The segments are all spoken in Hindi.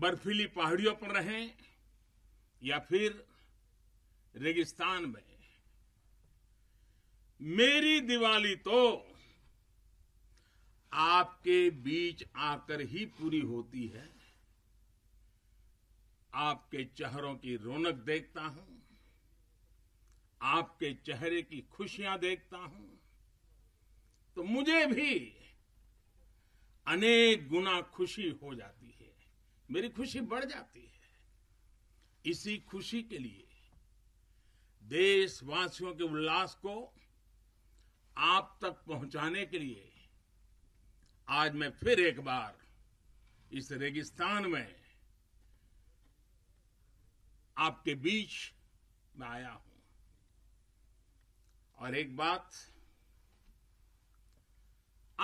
बर्फीली पहाड़ियों पर रहें या फिर रेगिस्तान में मेरी दिवाली तो आपके बीच आकर ही पूरी होती है आपके चेहरों की रौनक देखता हूं आपके चेहरे की खुशियां देखता हूं तो मुझे भी अनेक गुना खुशी हो जाती है मेरी खुशी बढ़ जाती है इसी खुशी के लिए देशवासियों के उल्लास को आप तक पहुंचाने के लिए आज मैं फिर एक बार इस रेगिस्तान में आपके बीच में आया हूं और एक बात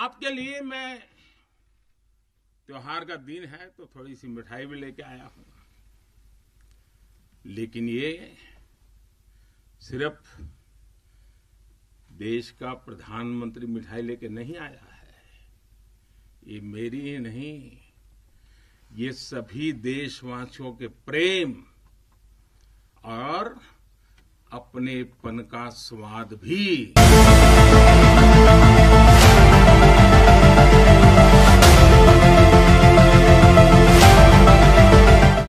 आपके लिए मैं त्योहार का दिन है तो थोड़ी सी मिठाई भी लेके आया हूं लेकिन ये सिर्फ देश का प्रधानमंत्री मिठाई लेके नहीं आया है ये मेरी ही नहीं ये सभी देशवासियों के प्रेम और अपने पन का स्वाद भी